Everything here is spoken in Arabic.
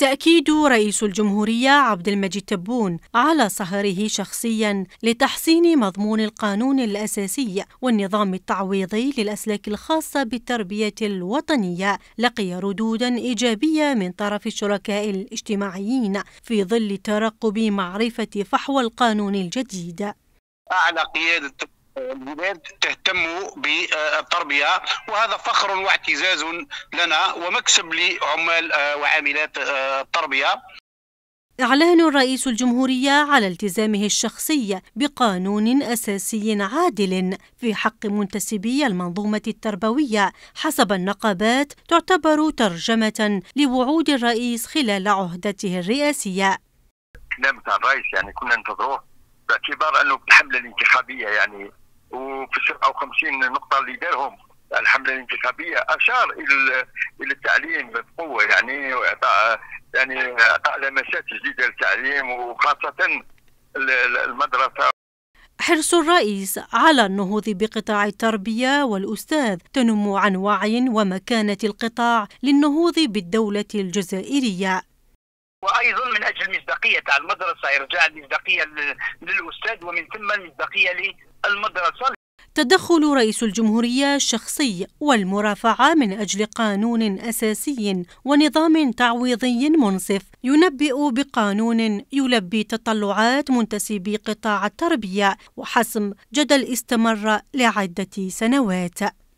تأكيد رئيس الجمهورية عبد المجيد تبون على صهره شخصيا لتحسين مضمون القانون الأساسي والنظام التعويضي للأسلاك الخاصة بالتربية الوطنية لقي ردودا إيجابية من طرف الشركاء الاجتماعيين في ظل ترقب معرفة فحوى القانون الجديد. أعلى قيادة البلاد تهتم بالتربيه وهذا فخر واعتزاز لنا ومكسب لعمال آه، وعاملات آه، التربيه إعلان رئيس الجمهورية على التزامه الشخصي بقانون أساسي عادل في حق منتسبي المنظومة التربوية حسب النقابات تعتبر ترجمة لوعود الرئيس خلال عهدته الرئاسية. كلام نعم، الرئيس يعني كنا ننتظروه باعتبار انه بالحمله الانتخابيه يعني وفي 57 نقطه اللي دارهم الحمله الانتخابيه اشار الى الى التعليم بقوه يعني واعطاء يعني اعطاء لمسات جديده للتعليم وخاصه المدرسه حرص الرئيس على النهوض بقطاع التربية والأستاذ تنم عن وعي ومكانة القطاع للنهوض بالدولة الجزائرية وايضا من اجل مصداقيه المدرسه ارجاع المصداقيه للاستاذ ومن ثم المصداقيه المدرسة تدخل رئيس الجمهورية الشخصي والمرافعة من أجل قانون أساسي ونظام تعويضي منصف ينبئ بقانون يلبي تطلعات منتسبي قطاع التربية وحسم جدل استمر لعدة سنوات